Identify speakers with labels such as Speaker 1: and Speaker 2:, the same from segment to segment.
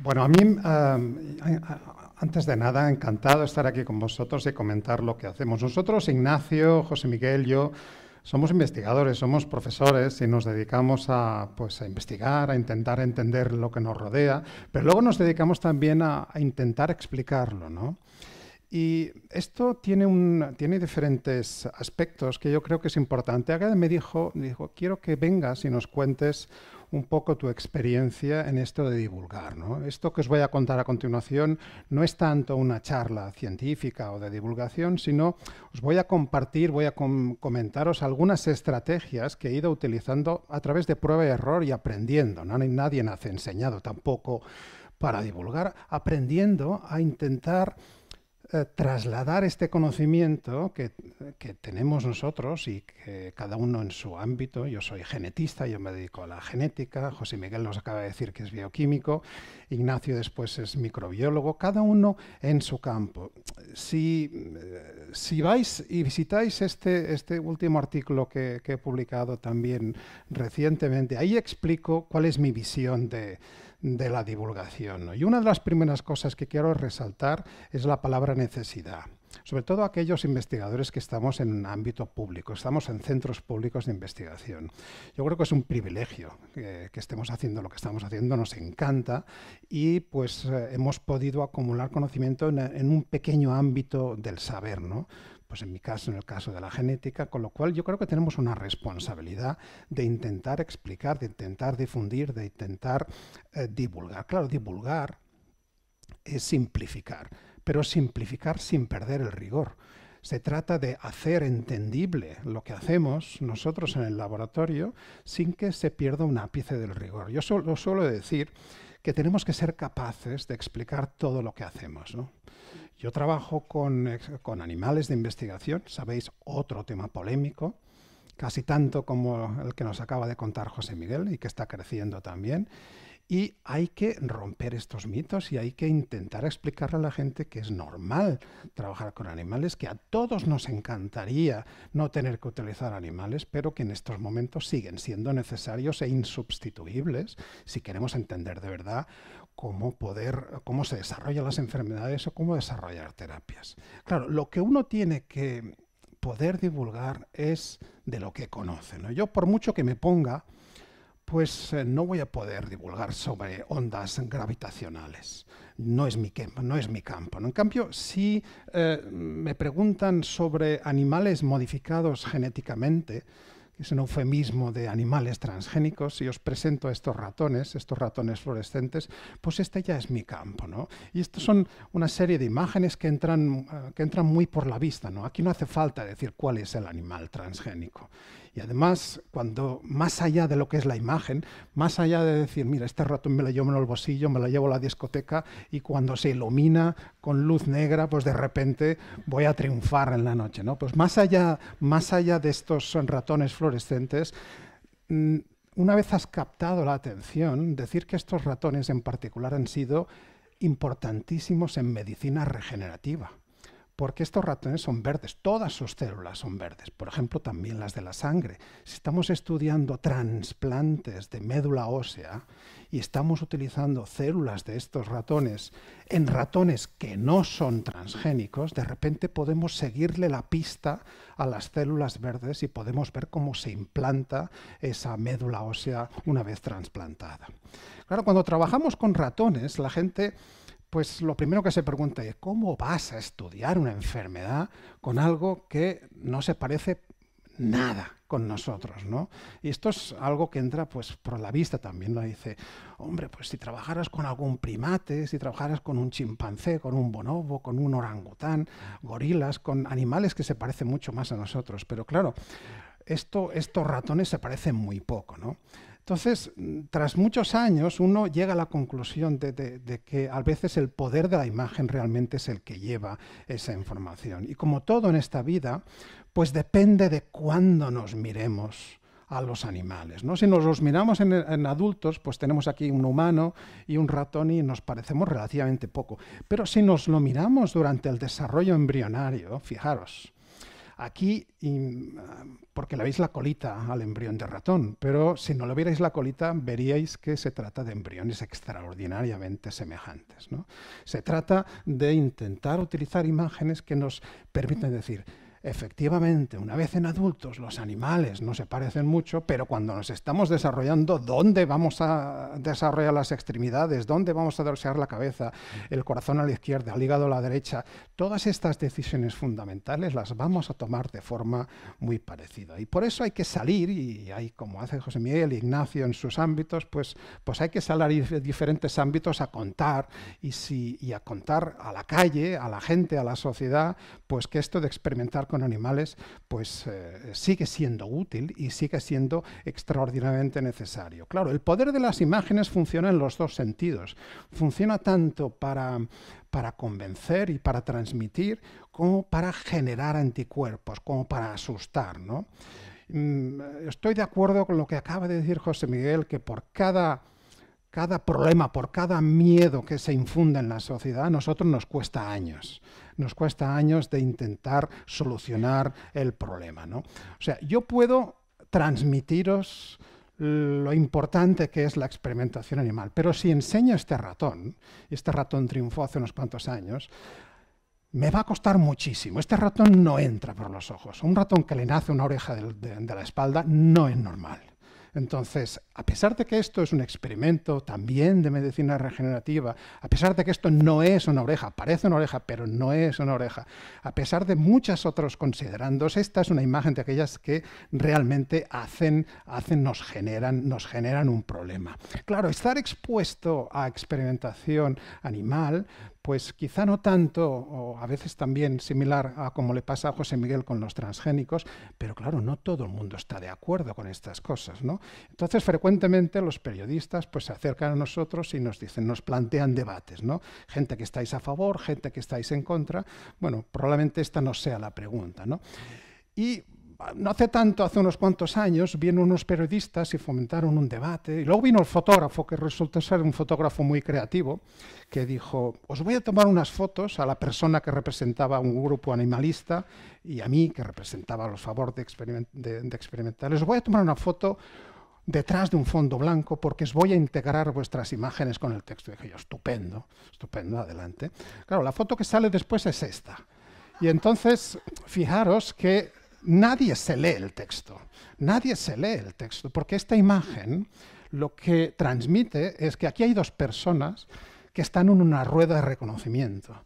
Speaker 1: Bueno, a mí, em, antes de nada, encantado estar aquí con vosotros y comentar lo que hacemos. Nosotros, Ignacio, José Miguel, yo, somos investigadores, somos profesores y nos dedicamos a, pues, a investigar, a intentar entender lo que nos rodea, pero luego nos dedicamos también a, intentar explicarlo, ¿no? Y esto tiene, un, tiene diferentes aspectos que yo creo que es importante. Acá me dijo, dijo, quiero que vengas y nos cuentes un poco tu experiencia en esto de divulgar. ¿no? Esto que os voy a contar a continuación no es tanto una charla científica o de divulgación, sino os voy a compartir, voy a comentaros algunas estrategias que he ido utilizando a través de prueba y error y aprendiendo. ¿no? Nadie nace enseñado tampoco para divulgar, aprendiendo a intentar eh, trasladar este conocimiento que, que, tenemos nosotros y que cada uno en su ámbito, yo soy genetista, yo me dedico a la genética, José Miguel nos acaba de decir que es bioquímico, Ignacio después es microbiólogo, cada uno en su campo. Si, eh, vais y visitáis este, este último artículo que, que he publicado también recientemente, ahí explico cuál es mi visión de de la divulgación. Y una de las primeras cosas que quiero resaltar es la palabra necesidad sobre todo aquellos investigadores que estamos en ámbito público, estamos en centros públicos de investigación. Yo creo que es un privilegio que, estemos haciendo lo que estamos haciendo, nos encanta y pues eh, hemos podido acumular conocimiento en, en, un pequeño ámbito del saber, ¿no? pues en mi caso, en el caso de la genética, con lo cual yo creo que tenemos una responsabilidad de intentar explicar, de intentar difundir, de intentar eh, divulgar. Claro, divulgar es simplificar, pero simplificar sin perder el rigor. Se trata de hacer entendible lo que hacemos nosotros en el laboratorio sin que se pierda un ápice del rigor. Yo solo suelo decir que tenemos que ser capaces de explicar todo lo que hacemos. Yo trabajo con, con, animales de investigación, sabéis, otro tema polémico, casi tanto como el que nos acaba de contar José Miguel y que está creciendo también. Y hay que romper estos mitos y hay que intentar explicarle a la gente que es normal trabajar con animales, que a todos nos encantaría no tener que utilizar animales, pero que en estos momentos siguen siendo necesarios e insubstituibles si queremos entender de verdad cómo poder, cómo se desarrollan las enfermedades o cómo desarrollar terapias. Claro, lo que uno tiene que poder divulgar es de lo que conoce. Yo, por mucho que me ponga pues eh, no voy a poder divulgar sobre ondas gravitacionales. No es mi, no es mi campo. En cambio, si eh, me preguntan sobre animales modificados genéticamente, que es un eufemismo de animales transgénicos, si os presento a estos ratones, estos ratones fluorescentes, pues este ya es mi campo. ¿no? Y estas son una serie de imágenes que entran, eh, que entran muy por la vista. ¿no? Aquí no hace falta decir cuál es el animal transgénico. Y además, cuando más allá de lo que es la imagen, más allá de decir, mira, este ratón me lo llevo en el bolsillo, me lo llevo a la discoteca y cuando se ilumina con luz negra, pues de repente voy a triunfar en la noche, ¿no? Pues más allá, más allá de estos ratones fluorescentes, mm, una vez has captado la atención, decir que estos ratones en particular han sido importantísimos en medicina regenerativa porque estos ratones son verdes, todas sus células son verdes, por ejemplo también las de la sangre. Si estamos estudiando trasplantes de médula ósea y estamos utilizando células de estos ratones en ratones que no son transgénicos, de repente podemos seguirle la pista a las células verdes y podemos ver cómo se implanta esa médula ósea una vez trasplantada. Claro, cuando trabajamos con ratones, la gente pues lo primero que se pregunta es, ¿cómo vas a estudiar una enfermedad con algo que no se parece nada con nosotros, ¿no? Y esto es algo que entra pues por la vista también, Lo Dice, hombre, pues si trabajaras con algún primate, si trabajaras con un chimpancé, con un bonobo, con un orangután, gorilas, con animales que se parecen mucho más a nosotros, pero claro, estos ratones se parecen muy poco, ¿no? Entonces, mm, tras muchos años, uno llega a la conclusión de, que a veces el poder de la imagen realmente es el que lleva esa información. Y como todo en esta vida, pues depende de cuándo nos miremos a los animales. ¿no? Si nos los miramos en, adultos, pues tenemos aquí un humano y un ratón y nos parecemos relativamente poco. Pero si nos lo miramos durante el desarrollo embrionario, fijaros, Aquí, porque le veis la colita al embrión de ratón, pero si no le vierais la colita, veríais que se trata de embriones extraordinariamente semejantes. ¿no? Se trata de intentar utilizar imágenes que nos permiten decir, Efectivamente, una vez en adultos los animales no se parecen mucho, pero cuando nos estamos desarrollando, ¿dónde vamos a desarrollar las extremidades? ¿Dónde vamos a desarrollar la cabeza? ¿El corazón a la izquierda? ¿El hígado a la derecha? Todas estas decisiones fundamentales las vamos a tomar de forma muy parecida. Y por eso hay que salir, y hay, como hace José Miguel, Ignacio en sus ámbitos, pues, pues hay que salir a diferentes ámbitos a contar y, si, y a contar a la calle, a la gente, a la sociedad, pues que esto de experimentar con animales, pues eh, sigue siendo útil y sigue siendo extraordinariamente necesario. Claro, el poder de las imágenes funciona en los dos sentidos. Funciona tanto para, para convencer y para transmitir, como para generar anticuerpos, como para asustar, mm, Estoy de acuerdo con lo que acaba de decir José Miguel, que por cada cada problema, por cada miedo que se infunde en la sociedad, a nosotros nos cuesta años. Nos cuesta años de intentar solucionar el problema. ¿no? O sea, yo puedo transmitiros lo importante que es la experimentación animal. Pero si enseño este ratón, este ratón triunfó hace unos cuantos años, me va a costar muchísimo. Este ratón no entra por los ojos. Un ratón que le nace una oreja de la espalda no es normal. Entonces, a pesar de que esto es un experimento también de medicina regenerativa, a pesar de que esto no es una oreja, parece una oreja, pero no es una oreja, a pesar de muchas otros considerandos, esta es una imagen de aquellas que realmente hacen, hacen nos, generan, nos generan un problema. Claro, estar expuesto a experimentación animal pues quizá no tanto, o a veces también similar a como le pasa a José Miguel con los transgénicos, pero claro, no todo el mundo está de acuerdo con estas cosas, ¿no? Entonces, frecuentemente los periodistas pues se acercan a nosotros y nos dicen, nos plantean debates, ¿no? Gente que estáis a favor, gente que estáis en contra. Bueno, probablemente esta no sea la pregunta, ¿no? Y no hace tanto, hace unos cuantos años, vienen unos periodistas y fomentaron un debate. Y luego vino el fotógrafo, que resulta ser un fotógrafo muy creativo, que dijo, os voy a tomar unas fotos a la persona que representaba un grupo animalista y a mí, que representaba los favor de, experiment de, experimentales. Os voy a tomar una foto detrás de un fondo blanco porque os voy a integrar vuestras imágenes con el texto. Y dije yo, estupendo, estupendo, adelante. Claro, la foto que sale después es esta. Y entonces, fijaros que nadie se lee el texto, nadie se lee el texto, porque esta imagen lo que transmite es que aquí hay dos personas que están en una rueda de reconocimiento.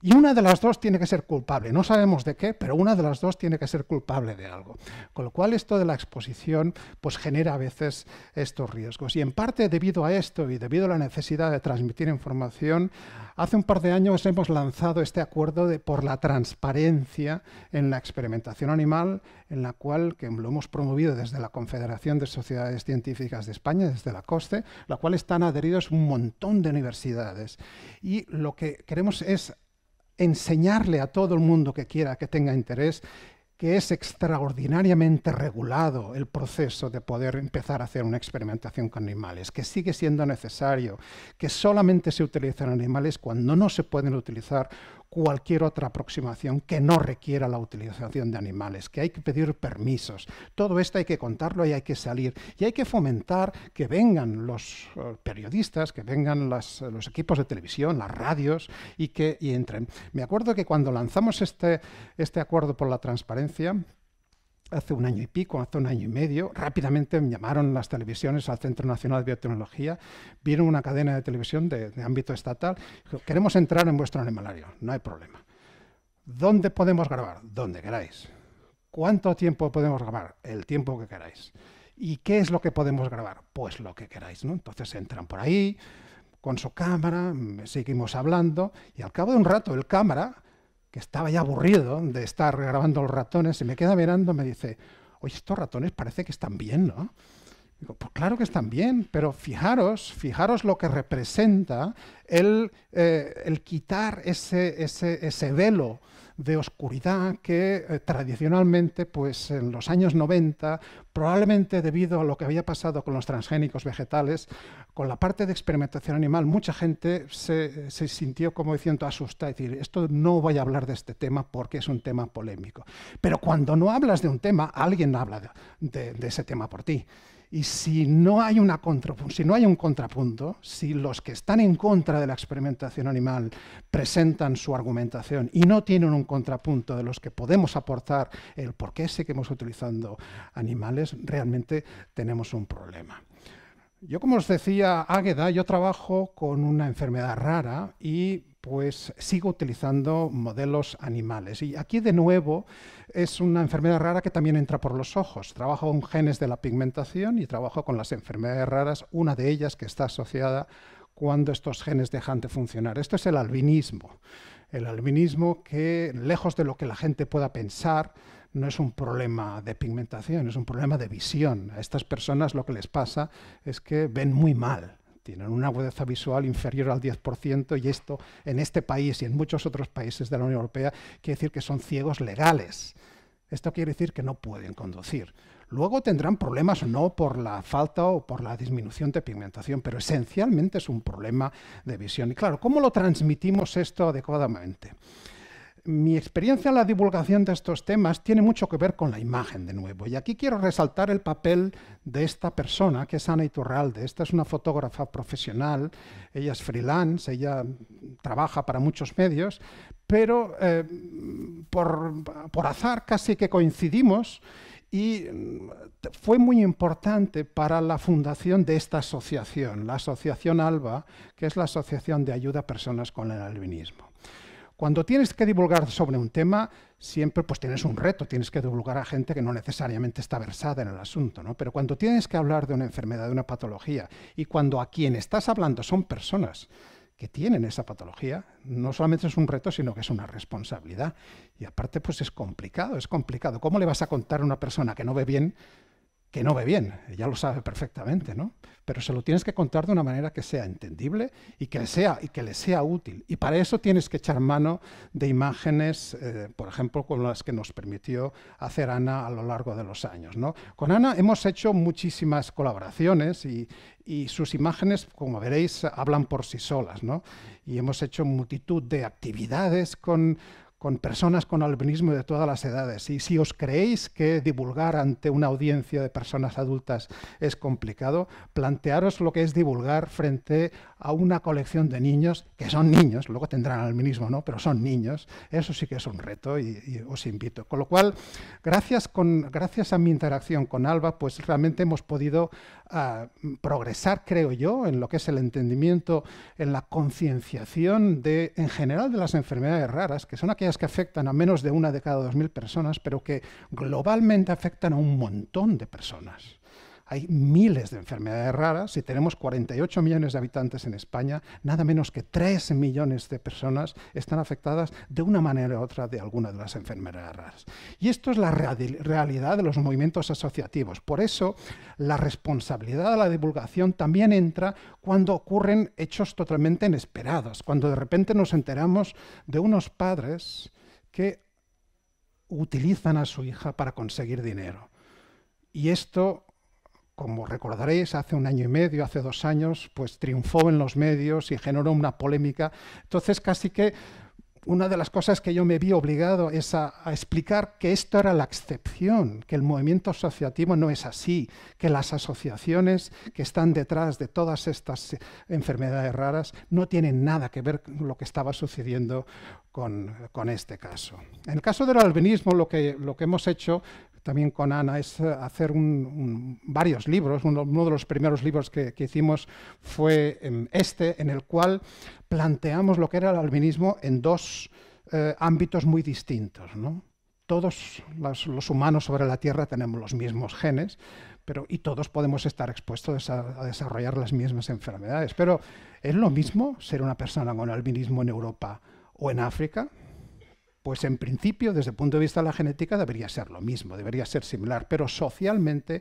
Speaker 1: Y una de las dos tiene que ser culpable. No sabemos de qué, pero una de las dos tiene que ser culpable de algo. Con lo cual esto de la exposición pues genera a veces estos riesgos. Y en parte debido a esto y debido a la necesidad de transmitir información, hace un par de años hemos lanzado este acuerdo de, por la transparencia en la experimentación animal, en la cual que lo hemos promovido desde la Confederación de Sociedades Científicas de España, desde la COSTE, la cual están adheridos un montón de universidades. Y lo que queremos es enseñarle a todo el mundo que quiera, que tenga interés, que es extraordinariamente regulado el proceso de poder empezar a hacer una experimentación con animales, que sigue siendo necesario, que solamente se utilizan animales cuando no se pueden utilizar cualquier otra aproximación que no requiera la utilización de animales, que hay que pedir permisos. Todo esto hay que contarlo y hay que salir. Y hay que fomentar que vengan los eh, periodistas, que vengan eh, los equipos de televisión, las radios y que entren. Me acuerdo que cuando lanzamos este, este acuerdo por la transparencia, hace un año y pico, hace un año y medio, rápidamente me llamaron las televisiones al Centro Nacional de Biotecnología, vino una cadena de televisión de, ámbito estatal, queremos entrar en vuestro animalario, no hay problema. ¿Dónde podemos grabar? Donde queráis. ¿Cuánto tiempo podemos grabar? El tiempo que queráis. ¿Y qué es lo que podemos grabar? Pues lo que queráis, ¿no? Entonces entran por ahí con su cámara, mm, seguimos hablando y al cabo de un rato el cámara que estaba ya aburrido de estar grabando los ratones, y me queda mirando, me dice, oye, estos ratones parece que están bien, ¿no? Digo, pues claro que están bien, pero fijaros, fijaros lo que representa el, eh, el quitar ese, ese, ese velo de oscuridad que eh, tradicionalmente, pues en los años 90, probablemente debido a lo que había pasado con los transgénicos vegetales, con la parte de experimentación animal, mucha gente se, sintió como diciendo asustada, decir, esto no voy a hablar de este tema porque es un tema polémico. Pero cuando no hablas de un tema, alguien habla de ese tema por ti. Y si no hay, un contrapunto, si los que están en contra de la experimentación animal presentan su argumentación y no tienen un contrapunto de los que podemos aportar el por qué seguimos utilizando animales, realmente tenemos un problema. Yo, como os decía, Águeda, yo trabajo con una enfermedad rara y pues sigo utilizando modelos animales. Y aquí de nuevo es una enfermedad rara que también entra por los ojos. Trabajo con genes de la pigmentación y trabajo con las enfermedades raras, una de ellas que está asociada cuando estos genes dejan de funcionar. Esto es el albinismo. El albinismo que, lejos de lo que la gente pueda pensar, no es un problema de pigmentación, es un problema de visión. A estas personas lo que les pasa es que ven muy mal tienen una agudeza visual inferior al 10% y esto en este país y en muchos otros países de la Unión Europea quiere decir que son ciegos legales. Esto quiere decir que no pueden conducir. Luego tendrán problemas o no por la falta o por la disminución de pigmentación, pero esencialmente es un problema de visión. Y claro, ¿cómo lo transmitimos esto adecuadamente? mi experiencia en la divulgación de estos temas tiene mucho que ver con la imagen de nuevo. Y aquí quiero resaltar el papel de esta persona, que es Ana Iturralde. Esta es una fotógrafa profesional, ella es freelance, ella trabaja para muchos medios, pero eh, por azar casi que coincidimos y mm, fue muy importante para la fundación de esta asociación, la Asociación ALBA, que es la Asociación de Ayuda a Personas con el Albinismo. Cuando tienes que divulgar sobre un tema, siempre pues tienes un reto, tienes que divulgar a gente que no necesariamente está versada en el asunto, ¿no? Pero cuando tienes que hablar de una enfermedad, de una patología, y cuando a quien estás hablando son personas que tienen esa patología, no solamente es un reto, sino que es una responsabilidad. Y aparte, pues es complicado, es complicado. ¿Cómo le vas a contar a una persona que no ve bien que no ve bien, ella lo sabe perfectamente, ¿no? Pero se lo tienes que contar de una manera que sea entendible y que le sea, y que le sea útil. Y para eso tienes que echar mano de imágenes, eh, por ejemplo, con las que nos permitió hacer Ana a lo largo de los años. ¿no? Con Ana hemos hecho muchísimas colaboraciones y, y sus imágenes, como veréis, hablan por sí solas. ¿no? Y hemos hecho multitud de actividades con con personas con albinismo de todas las edades. Y si os creéis que divulgar ante una audiencia de personas adultas es complicado, plantearos lo que es divulgar frente a una colección de niños, que son niños, luego tendrán albinismo, ¿no? Pero son niños. Eso sí que es un reto y, os invito. Con lo cual, gracias, con, gracias a mi interacción con Alba, pues realmente hemos podido ah, progresar, creo yo, en lo que es el entendimiento, en la concienciación de, en general de las enfermedades raras, que son aquellas que afectan a menos de una de cada dos mil personas, pero que globalmente afectan a un montón de personas. Hay miles de enfermedades raras. Si tenemos 48 millones de habitantes en España, nada menos que 3 millones de personas están afectadas de una manera u otra de alguna de las enfermedades raras. Y esto es la realidad de los movimientos asociativos. Por eso, la responsabilidad de la divulgación también entra cuando ocurren hechos totalmente inesperados, cuando de repente nos enteramos de unos padres que utilizan a su hija para conseguir dinero. Y esto como recordaréis, hace un año y medio, hace dos años, pues triunfó en los medios y generó una polémica. Entonces, casi que una de las cosas que yo me vi obligado es a, explicar que esto era la excepción, que el movimiento asociativo no es así, que las asociaciones que están detrás de todas estas eh, enfermedades raras no tienen nada que ver con lo que estaba sucediendo con, este caso. En el caso del albinismo, lo que, lo que hemos hecho también con Ana, es eh, hacer varios libros. Uno, de los primeros libros que, hicimos fue em, este, en el cual planteamos lo que era el albinismo en dos eh, ámbitos muy distintos. Todos los, humanos sobre la Tierra tenemos los mismos genes, pero, y todos podemos estar expuestos a desarrollar las mismas enfermedades. Pero ¿es lo mismo ser una persona con albinismo en Europa o en África? Pues en principio, desde el punto de vista de la genética, debería ser lo mismo, debería ser similar, pero socialmente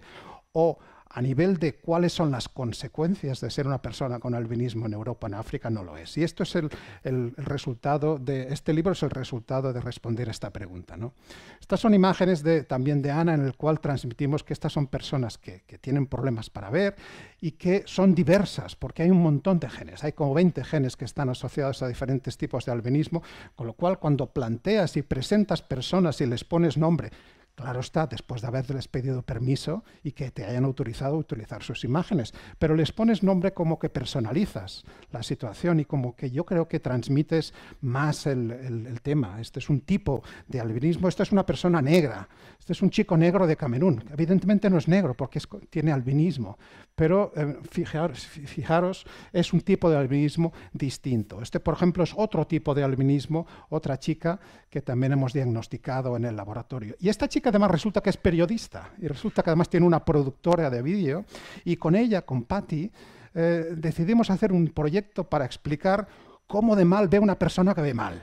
Speaker 1: o a nivel de cuáles son las consecuencias de ser una persona con albinismo en Europa, en África, no lo es. Y esto es el, resultado de, este libro es el resultado de responder a esta pregunta. ¿no? Estas son imágenes también de Ana en el cual transmitimos que estas son personas que, que tienen problemas para ver y que son diversas, porque hay un montón de genes, hay como 20 genes que están asociados a diferentes tipos de albinismo, con lo cual cuando planteas y presentas personas y les pones nombre, Claro está, después de haberles pedido permiso y que te hayan autorizado a utilizar sus imágenes, pero les pones nombre como que personalizas la situación y como que yo creo que transmites más el, tema. Este es un tipo de albinismo, esta es una persona negra, este es un chico negro de Camerún. Evidentemente no es negro porque tiene albinismo, pero eh, fijaros, fijaros, es un tipo de albinismo distinto. Este, por ejemplo, es otro tipo de albinismo, otra chica que también hemos diagnosticado en el laboratorio. Y esta chica además resulta que es periodista y resulta que además tiene una productora de vídeo y con ella, con Patty, eh, decidimos hacer un proyecto para explicar cómo de mal ve una persona que ve mal.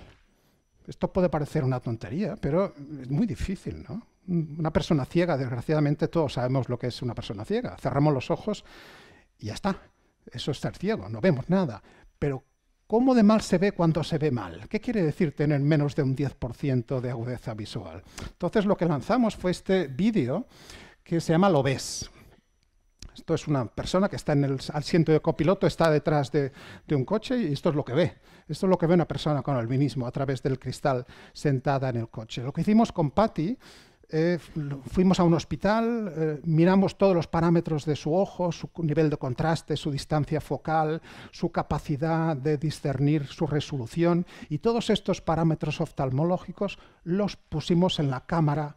Speaker 1: Esto puede parecer una tontería, pero es muy difícil, ¿no? Una persona ciega, desgraciadamente todos sabemos lo que es una persona ciega. Cerramos los ojos y ya está. Eso es ser ciego, no vemos nada. Pero ¿Cómo de mal se ve cuando se ve mal? ¿Qué quiere decir tener menos de un 10% de agudeza visual? Entonces lo que lanzamos fue este vídeo que se llama Lo ves. Esto es una persona que está en el asiento de copiloto, está detrás de, de, un coche y esto es lo que ve. Esto es lo que ve una persona con albinismo a través del cristal sentada en el coche. Lo que hicimos con Patty eh, fuimos a un hospital, eh, miramos todos los parámetros de su ojo, su nivel de contraste, su distancia focal, su capacidad de discernir su resolución y todos estos parámetros oftalmológicos los pusimos en la cámara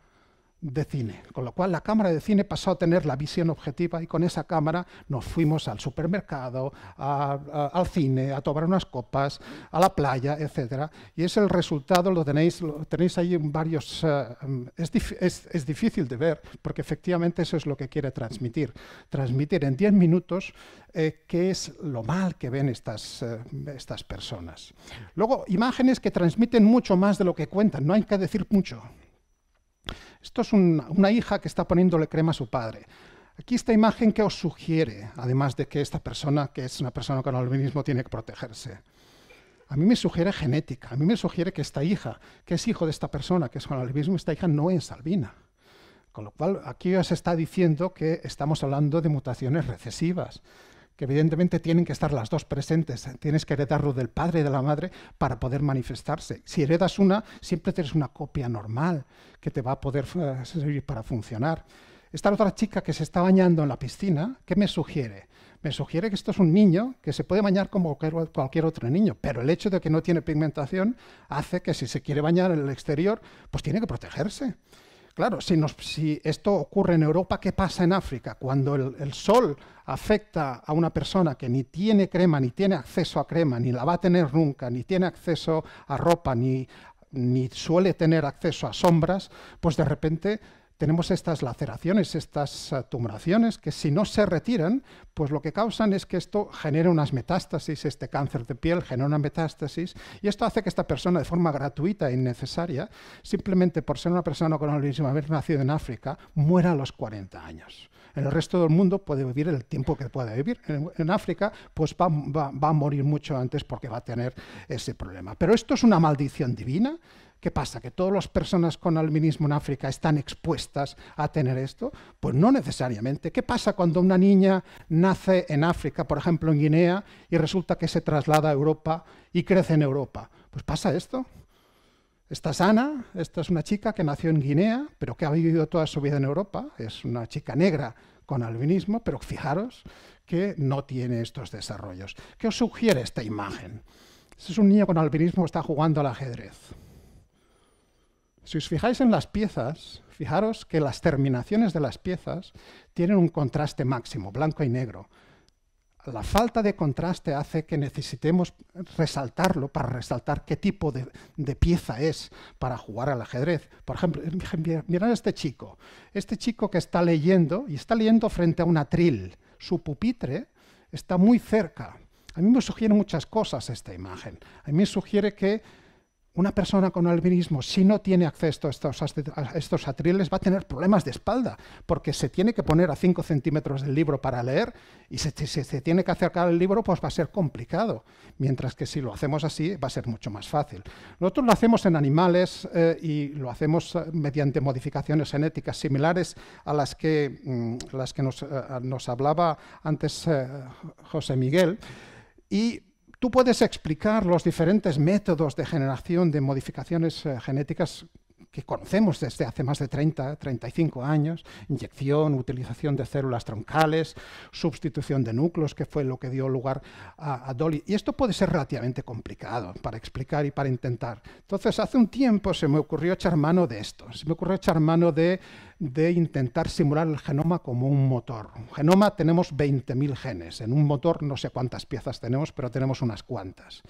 Speaker 1: de cine, con lo cual la cámara de cine pasó a tener la visión objetiva y con esa cámara nos fuimos al supermercado, al cine, a tomar unas copas, a la playa, etc. Y es el resultado, lo tenéis, tenéis ahí en varios... Eh, mm, es, es, es, difícil de ver porque efectivamente eso es lo que quiere transmitir. Transmitir en 10 minutos eh, qué es lo mal que ven estas, eh, estas personas. Luego, imágenes que transmiten mucho más de lo que cuentan, no hay que decir mucho. Esto es una hija que está poniéndole crema a su padre. Aquí esta imagen que os sugiere, además de que esta persona, que es una persona con albinismo, tiene que protegerse. A mí me sugiere genética, a mí me sugiere que esta hija, que es hijo de esta persona, que es con albinismo, esta hija no es albina. Con lo cual, aquí os está diciendo que estamos hablando de mutaciones recesivas que evidentemente tienen que estar las dos presentes. Tienes que heredarlo del padre y de la madre para poder manifestarse. Si heredas una, siempre tienes una copia normal que te va a poder eh, servir para funcionar. Esta otra chica que se está bañando en la piscina, ¿qué me sugiere? Me sugiere que esto es un niño que se puede bañar como cualquier otro niño, pero el hecho de que no tiene pigmentación hace que si se quiere bañar en el exterior, pues tiene que protegerse. Claro, si, esto ocurre en Europa, ¿qué pasa en África? Cuando el, sol afecta a una persona que ni tiene crema, ni tiene acceso a crema, ni la va a tener nunca, ni tiene acceso a ropa, ni suele tener acceso a sombras, pues de repente tenemos estas laceraciones, estas tumoraciones, que si no se retiran, pues lo que causan es que esto genere unas metástasis, este cáncer de piel genera una metástasis, y esto hace que esta persona, de forma gratuita e innecesaria, simplemente por ser una persona con albinismo, haber nacido en África, muera a los 40 años. En el resto del mundo puede vivir el tiempo que pueda vivir. En, África, pues va a morir mucho antes porque va a tener ese problema. Pero esto es una maldición divina ¿Qué pasa? ¿Que todas las personas con albinismo en África están expuestas a tener esto? Pues no necesariamente. ¿Qué pasa cuando una niña nace en África, por ejemplo en Guinea, y resulta que se traslada a Europa y crece en Europa? Pues pasa esto. Esta es Ana, esta es una chica que nació en Guinea, pero que ha vivido toda su vida en Europa, es una chica negra con albinismo, pero fijaros que no tiene estos desarrollos. ¿Qué os sugiere esta imagen? Este es un niño con albinismo que está jugando al ajedrez. Si os fijáis en las piezas, fijaros que las terminaciones de las piezas tienen un contraste máximo, blanco y negro. La falta de contraste hace que necesitemos resaltarlo para resaltar qué tipo de, pieza es para jugar al ajedrez. Por ejemplo, mirad a este chico. Este chico que está leyendo y está leyendo frente a un atril. Su pupitre está muy cerca. A mí me sugiere muchas cosas esta imagen. A mí me sugiere que una persona con albinismo, si no tiene acceso a estos, atriles, va a tener problemas de espalda, porque se tiene que poner a 5 centímetros del libro para leer y si se, tiene que acercar al libro, pues va a ser complicado. Mientras que si lo hacemos así, va a ser mucho más fácil. Nosotros lo hacemos en animales eh, y lo hacemos eh, mediante modificaciones genéticas similares a las que, mm, las que nos, eh, hablaba antes José Miguel. Y tú puedes explicar los diferentes métodos de generación de modificaciones eh, genéticas que conocemos desde hace más de 30, 35 años, inyección, utilización de células troncales, sustitución de núcleos, que fue lo que dio lugar a, Dolly. Y esto puede ser relativamente complicado para explicar y para intentar. Entonces, hace un tiempo se me ocurrió echar mano de esto, se me ocurrió echar mano de, de intentar simular el genoma como un motor. Un genoma tenemos 20.000 genes, en un motor no sé cuántas piezas tenemos, pero tenemos unas cuantas.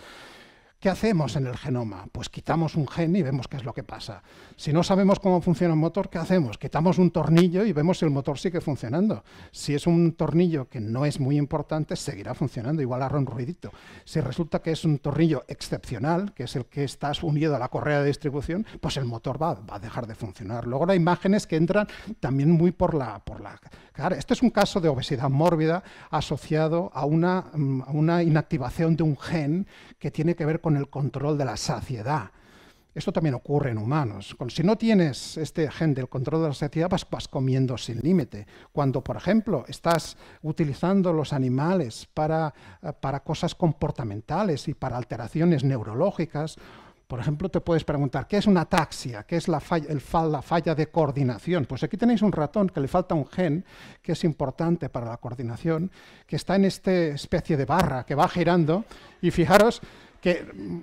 Speaker 1: ¿Qué hacemos en el genoma? Pues quitamos un gen y vemos qué es lo que pasa. Si no sabemos cómo funciona un motor, ¿qué hacemos? Quitamos un tornillo y vemos si el motor sigue funcionando. Si es un tornillo que no es muy importante, seguirá funcionando, igual hará un ruidito. Si resulta que es un tornillo excepcional, que es el que está unido a la correa de distribución, pues el motor va, a dejar de funcionar. Luego hay imágenes que entran también muy por la, por la este es un caso de obesidad mórbida asociado mm, a una, inactivación de un gen que tiene que ver con el control de la saciedad. Esto también ocurre en humanos. Si no tienes este gen del control de la saciedad, vas, comiendo sin límite. Cuando, por ejemplo, estás utilizando los animales para eh, cosas comportamentales y para alteraciones neurológicas, por ejemplo, te puedes preguntar, ¿qué es una taxia? ¿Qué es la falla, el, la falla de coordinación? Pues aquí tenéis un ratón que le falta un gen que es importante para la coordinación, que está en esta especie de barra que va girando y fijaros que, mm,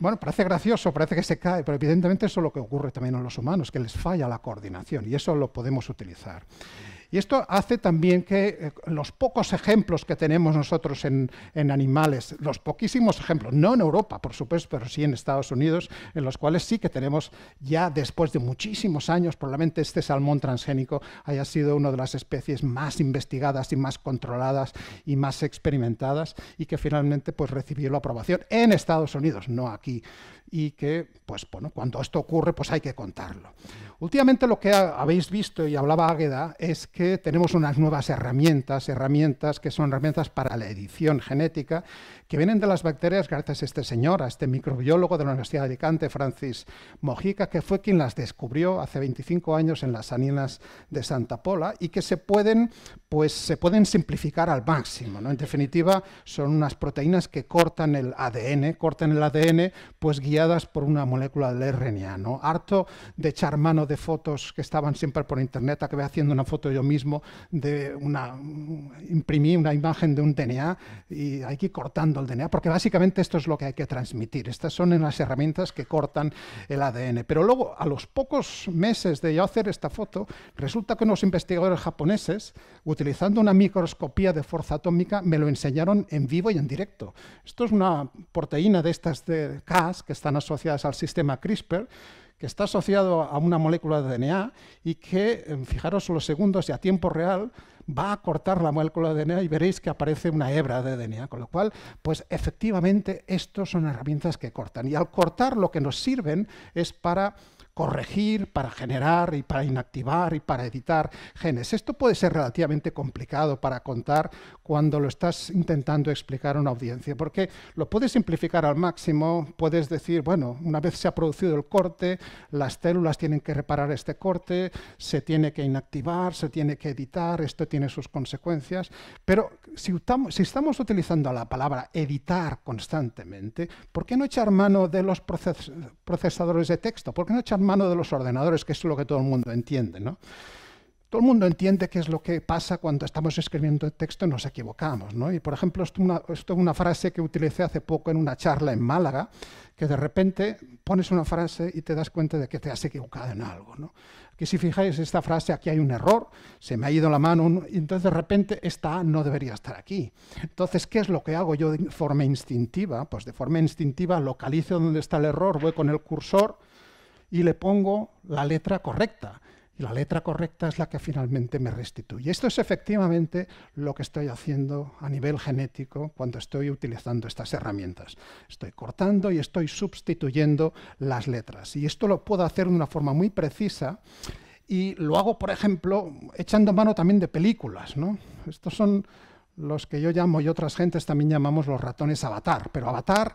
Speaker 1: bueno, parece gracioso, parece que se cae, pero evidentemente eso es lo que ocurre también en los humanos, que les falla la coordinación y eso lo podemos utilizar. Y esto hace también que eh, los pocos ejemplos que tenemos nosotros en, animales, los poquísimos ejemplos, no en Europa, por supuesto, pero sí en Estados Unidos, en los cuales sí que tenemos ya después de muchísimos años, probablemente este salmón transgénico haya sido una de las especies más investigadas y más controladas y más experimentadas y que finalmente pues recibió la aprobación en Estados Unidos, no aquí y que, pues bueno, cuando esto ocurre, pues hay que contarlo. Últimamente lo que habéis visto y hablaba Águeda es que tenemos unas nuevas herramientas, herramientas que son herramientas para la edición genética que vienen de las bacterias gracias a este señor, a este microbiólogo de la Universidad de Alicante, Francis Mojica, que fue quien las descubrió hace 25 años en las anillas de Santa Pola y que se pueden, pues, se pueden simplificar al máximo. ¿no? En definitiva, son unas proteínas que cortan el ADN, cortan el ADN pues guiadas por una molécula del RNA. ¿no? Harto de echar mano de fotos que estaban siempre por internet, acabé haciendo una foto yo mismo de una, imprimí una imagen de un DNA y hay que ir cortando el DNA, porque básicamente esto es lo que hay que transmitir. Estas son las herramientas que cortan el ADN. Pero luego, a los pocos meses de yo hacer esta foto, resulta que unos investigadores japoneses, utilizando una microscopía de fuerza atómica, me lo enseñaron en vivo y en directo. Esto es una proteína de estas de Cas que están asociadas al sistema CRISPR que está asociado a una molécula de DNA y que, eh, fijaros los segundos y a tiempo real, va a cortar la molécula de DNA y veréis que aparece una hebra de DNA. Con lo cual, pues efectivamente, estos son herramientas que cortan. Y al cortar, lo que nos sirven es para corregir, para generar y para inactivar y para editar genes. Esto puede ser relativamente complicado para contar cuando lo estás intentando explicar a una audiencia, porque lo puedes simplificar al máximo, puedes decir, bueno, una vez se ha producido el corte, las células tienen que reparar este corte, se tiene que inactivar, se tiene que editar, esto tiene tiene sus consecuencias, pero si estamos, si estamos utilizando la palabra editar constantemente, ¿por qué no echar mano de los procesadores de texto? ¿Por qué no echar mano de los ordenadores, que es lo que todo el mundo entiende? ¿no? Todo el mundo entiende qué es lo que pasa cuando estamos escribiendo el texto y nos equivocamos. ¿no? Y, por ejemplo, esto, es una frase que utilicé hace poco en una charla en Málaga, que de repente pones una frase y te das cuenta de que te has equivocado en algo. ¿no? Que si fijáis esta frase, aquí hay un error, se me ha ido la mano, y entonces de repente esta A no debería estar aquí. Entonces, ¿qué es lo que hago yo de forma instintiva? Pues de forma instintiva localizo dónde está el error, voy con el cursor y le pongo la letra correcta y la letra correcta es la que finalmente me restituye. Esto es efectivamente lo que estoy haciendo a nivel genético cuando estoy utilizando estas herramientas. Estoy cortando y estoy sustituyendo las letras. Y esto lo puedo hacer de una forma muy precisa y lo hago, por ejemplo, echando mano también de películas. ¿no? Estos son los que yo llamo y otras gentes también llamamos los ratones avatar, pero avatar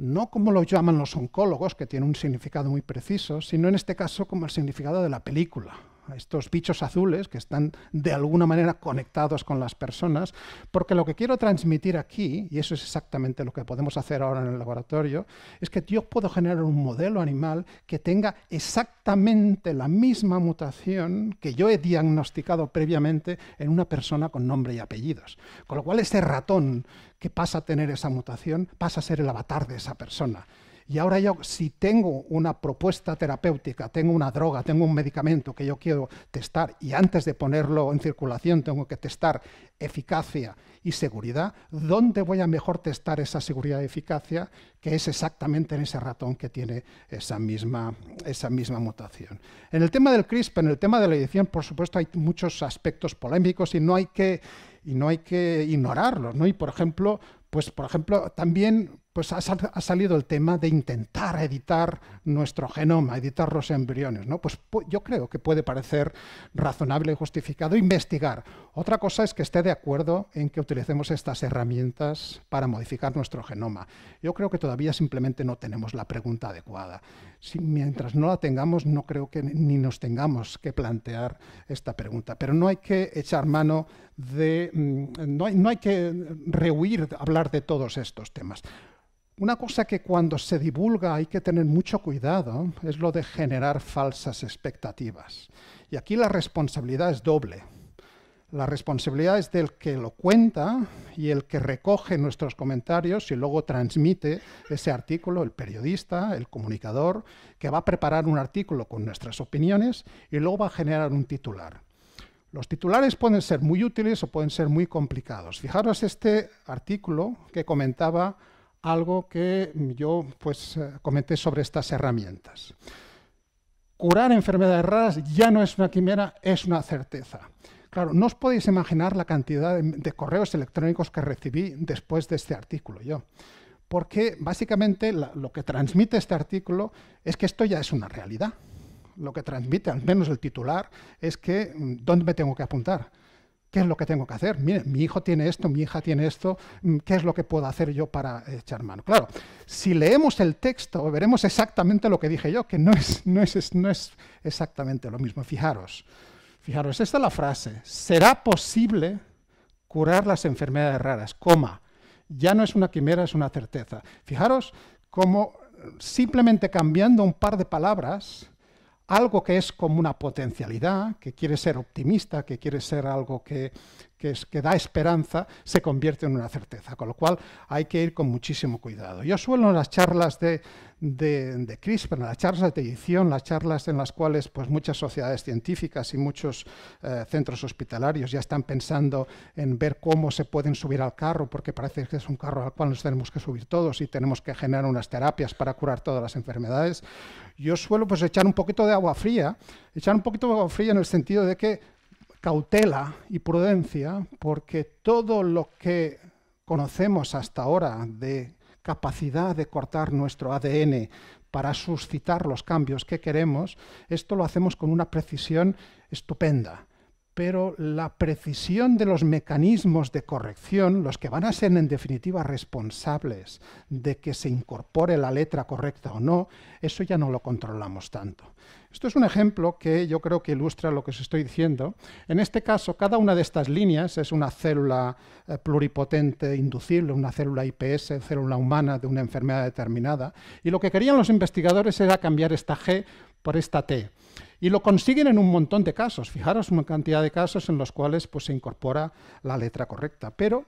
Speaker 1: no como lo llaman los oncólogos, que tiene un significado muy preciso, sino en este caso como el significado de la película, estos bichos azules que están de alguna manera conectados con las personas, porque lo que quiero transmitir aquí, y eso es exactamente lo que podemos hacer ahora en el laboratorio, es que yo puedo generar un modelo animal que tenga exactamente la misma mutación que yo he diagnosticado previamente en una persona con nombre y apellidos. Con lo cual ese ratón que pasa a tener esa mutación pasa a ser el avatar de esa persona. Y ahora yo, si tengo una propuesta terapéutica, tengo una droga, tengo un medicamento que yo quiero testar y antes de ponerlo en circulación tengo que testar eficacia y seguridad, ¿dónde voy a mejor testar esa seguridad y eficacia que es exactamente en ese ratón que tiene esa misma, esa misma mutación? En el tema del CRISPR, en el tema de la edición, por supuesto, hay muchos aspectos polémicos y no hay que, y no hay que ignorarlos. ¿no? Y, por ejemplo, pues, por ejemplo, también pues ha, salido el tema de intentar editar nuestro genoma, editar los embriones, ¿no? Pues yo creo que puede parecer razonable y justificado investigar. Otra cosa es que esté de acuerdo en que utilicemos estas herramientas para modificar nuestro genoma. Yo creo que todavía simplemente no tenemos la pregunta adecuada. Si, mientras no la tengamos, no creo que ni nos tengamos que plantear esta pregunta. Pero no hay que echar mano de... Mm, no hay que rehuir hablar de todos estos temas. Una cosa que cuando se divulga hay que tener mucho cuidado es lo de generar falsas expectativas. Y aquí la responsabilidad es doble. La responsabilidad es del que lo cuenta y el que recoge nuestros comentarios y luego transmite ese artículo, el periodista, el comunicador, que va a preparar un artículo con nuestras opiniones y luego va a generar un titular. Los titulares pueden ser muy útiles o pueden ser muy complicados. Fijaros este artículo que comentaba algo que yo pues eh, comenté sobre estas herramientas. Curar enfermedades raras ya no es una quimera, es una certeza. Claro, no os podéis imaginar la cantidad de, correos electrónicos que recibí después de este artículo yo. Porque básicamente lo que transmite este artículo es que esto ya es una realidad. Lo que transmite, al menos el titular, es que mm, ¿dónde me tengo que apuntar? ¿Qué es lo que tengo que hacer? Mire, mi hijo tiene esto, mi hija tiene esto, mm, ¿qué es lo que puedo hacer yo para echar mano? Claro, si leemos el texto veremos exactamente lo que dije yo, que no es, no es exactamente lo mismo. Fijaros, fijaros, esta es la frase, será posible curar las enfermedades raras, coma. Ya no es una quimera, es una certeza. Fijaros cómo simplemente cambiando un par de palabras, algo que es como una potencialidad, que quiere ser optimista, que quiere ser algo que, que, da esperanza, se convierte en una certeza, con lo cual hay que ir con muchísimo cuidado. Yo suelo en las charlas de, de, de CRISPR, las charlas de edición, las charlas en las cuales pues, muchas sociedades científicas y muchos eh, centros hospitalarios ya están pensando en ver cómo se pueden subir al carro, porque parece que es un carro al cual nos tenemos que subir todos y tenemos que generar unas terapias para curar todas las enfermedades. Yo suelo pues, echar un poquito de agua fría, echar un poquito de agua fría en el sentido de que cautela y prudencia, porque todo lo que conocemos hasta ahora de capacidad de cortar nuestro ADN para suscitar los cambios que queremos, esto lo hacemos con una precisión estupenda pero la precisión de los mecanismos de corrección, los que van a ser en definitiva responsables de que se incorpore la letra correcta o no, eso ya no lo controlamos tanto. Esto es un ejemplo que yo creo que ilustra lo que os estoy diciendo. En este caso, cada una de estas líneas es una célula eh, pluripotente inducible, una célula IPS, célula humana de una enfermedad determinada, y lo que querían los investigadores era cambiar esta G por esta T. Y lo consiguen en un montón de casos. Fijaros una cantidad de casos en los cuales pues, se incorpora la letra correcta. Pero,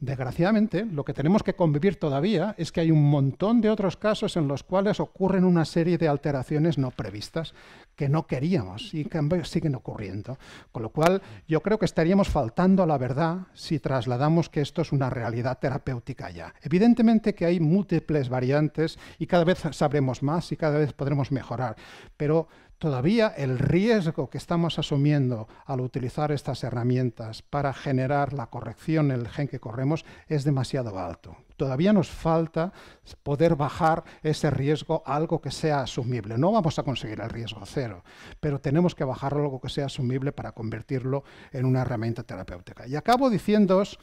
Speaker 1: desgraciadamente, lo que tenemos que convivir todavía es que hay un montón de otros casos en los cuales ocurren una serie de alteraciones no previstas que no queríamos y que siguen ocurriendo. Con lo cual, yo creo que estaríamos faltando a la verdad si trasladamos que esto es una realidad terapéutica ya. Evidentemente que hay múltiples variantes y cada vez sabremos más y cada vez podremos mejorar, pero Todavía el riesgo que estamos asumiendo al utilizar estas herramientas para generar la corrección en el gen que corremos es demasiado alto. Todavía nos falta poder bajar ese riesgo a algo que sea asumible. No vamos a conseguir el riesgo cero, pero tenemos que bajarlo a algo que sea asumible para convertirlo en una herramienta terapéutica. Y acabo diciéndoos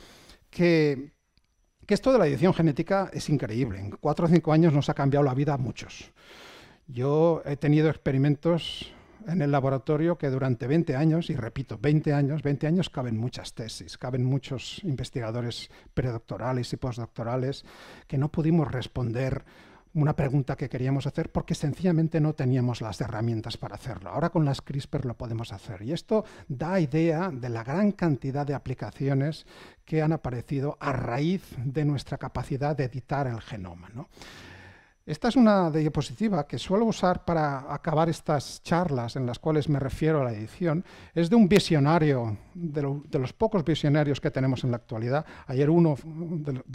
Speaker 1: que, que esto de la edición genética es increíble. En cuatro o cinco años nos ha cambiado la vida a muchos. Yo he tenido experimentos en el laboratorio que durante 20 años, y repito, 20 años, 20 años caben muchas tesis, caben muchos investigadores predoctorales y postdoctorales que no pudimos responder una pregunta que queríamos hacer porque sencillamente no teníamos las herramientas para hacerlo. Ahora con las CRISPR lo podemos hacer. Y esto da idea de la gran cantidad de aplicaciones que han aparecido a raíz de nuestra capacidad de editar el genoma. ¿no? Esta es una diapositiva que suelo usar para acabar estas charlas en las cuales me refiero a la edición. Es de un visionario, de, los pocos visionarios que tenemos en la actualidad. Ayer uno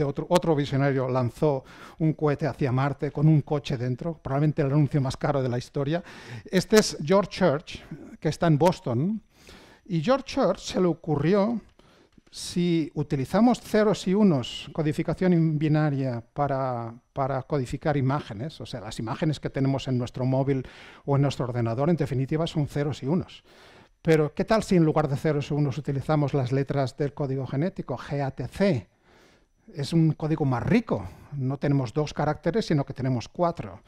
Speaker 1: otro, otro, visionario lanzó un cohete hacia Marte con un coche dentro, probablemente el anuncio más caro de la historia. Este es George Church, que está en Boston. Y George Church se le ocurrió si utilizamos ceros y unos, codificación binaria, para, codificar imágenes, o sea, las imágenes que tenemos en nuestro móvil o en nuestro ordenador, en definitiva, son ceros y unos. Pero, ¿qué tal si en lugar de ceros y unos utilizamos las letras del código genético, GATC? Es un código más rico, no tenemos dos caracteres, sino que tenemos cuatro.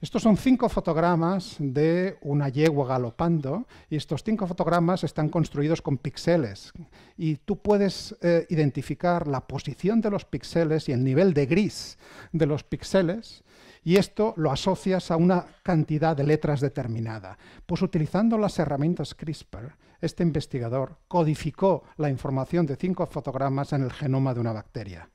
Speaker 1: Estos son cinco fotogramas de una yegua galopando y estos cinco fotogramas están construidos con píxeles y tú puedes eh, identificar la posición de los píxeles y el nivel de gris de los píxeles y esto lo asocias a una cantidad de letras determinada. Pues utilizando las herramientas CRISPR, este investigador codificó la información de cinco fotogramas en el genoma de una bacteria.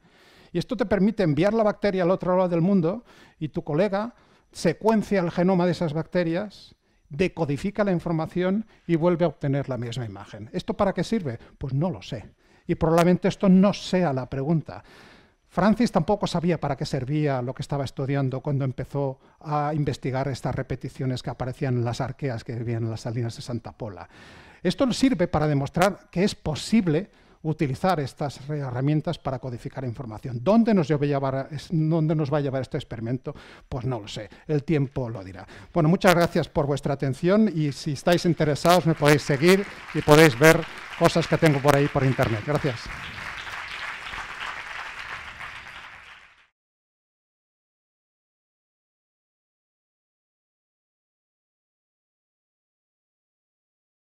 Speaker 1: Y esto te permite enviar la bacteria al otro lado del mundo y tu colega secuencia el genoma de esas bacterias, decodifica la información y vuelve a obtener la misma imagen. ¿Esto para qué sirve? Pues no lo sé. Y probablemente esto no sea la pregunta. Francis tampoco sabía para qué servía lo que estaba estudiando cuando empezó a investigar estas repeticiones que aparecían en las arqueas que vivían en las salinas de Santa Pola. Esto sirve para demostrar que es posible utilizar estas herramientas para codificar información. ¿Dónde nos, nos va a llevar este experimento? Pues no lo sé, el tiempo lo dirá. Bueno, muchas gracias por vuestra atención y si estáis interesados me podéis seguir y podéis ver cosas que tengo por ahí por internet. Gracias.